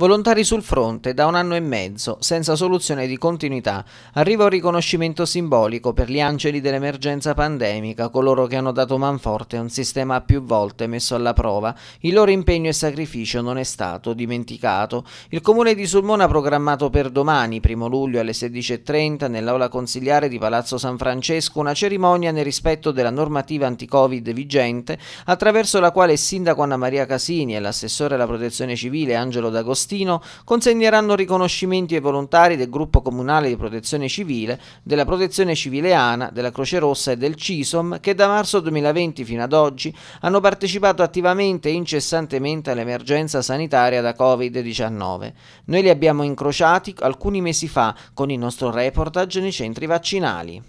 Volontari sul fronte da un anno e mezzo, senza soluzione di continuità, arriva un riconoscimento simbolico per gli angeli dell'emergenza pandemica, coloro che hanno dato manforte a un sistema più volte messo alla prova. Il loro impegno e sacrificio non è stato dimenticato. Il comune di Sulmona ha programmato per domani, primo luglio alle 16.30, nell'aula consiliare di Palazzo San Francesco, una cerimonia nel rispetto della normativa anti-Covid vigente, attraverso la quale il sindaco Anna Maria Casini e l'assessore alla protezione civile Angelo D'Agostino Agostino consegneranno riconoscimenti ai volontari del gruppo comunale di protezione civile, della protezione civileana, della Croce Rossa e del CISOM che da marzo 2020 fino ad oggi hanno partecipato attivamente e incessantemente all'emergenza sanitaria da Covid-19. Noi li abbiamo incrociati alcuni mesi fa con il nostro reportage nei centri vaccinali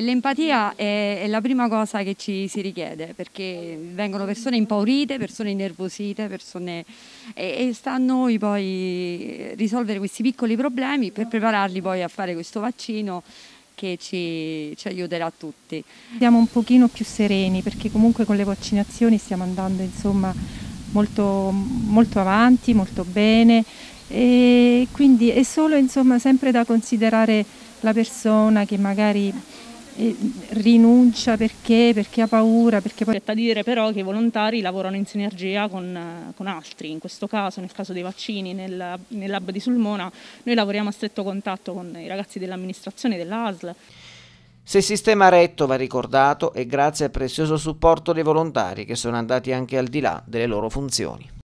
l'empatia è, è, la prima cosa che ci si richiede perché vengono persone impaurite, persone innervosite, persone, e, e sta a noi poi risolvere questi piccoli problemi per prepararli poi a fare questo vaccino che ci, ci, aiuterà tutti. Siamo un pochino più sereni perché comunque con le vaccinazioni stiamo andando insomma, molto, molto, avanti, molto bene e quindi è solo insomma, sempre da considerare la persona che magari rinuncia perché, perché ha paura, perché poi... Aspetta dire però che i volontari lavorano in sinergia con, eh, con altri, in questo caso, nel caso dei vaccini, nel, nel, lab di Sulmona, noi lavoriamo a stretto contatto con i ragazzi dell'amministrazione, dell'ASL. Se il sistema retto va ricordato è grazie al prezioso supporto dei volontari che sono andati anche al di là delle loro funzioni.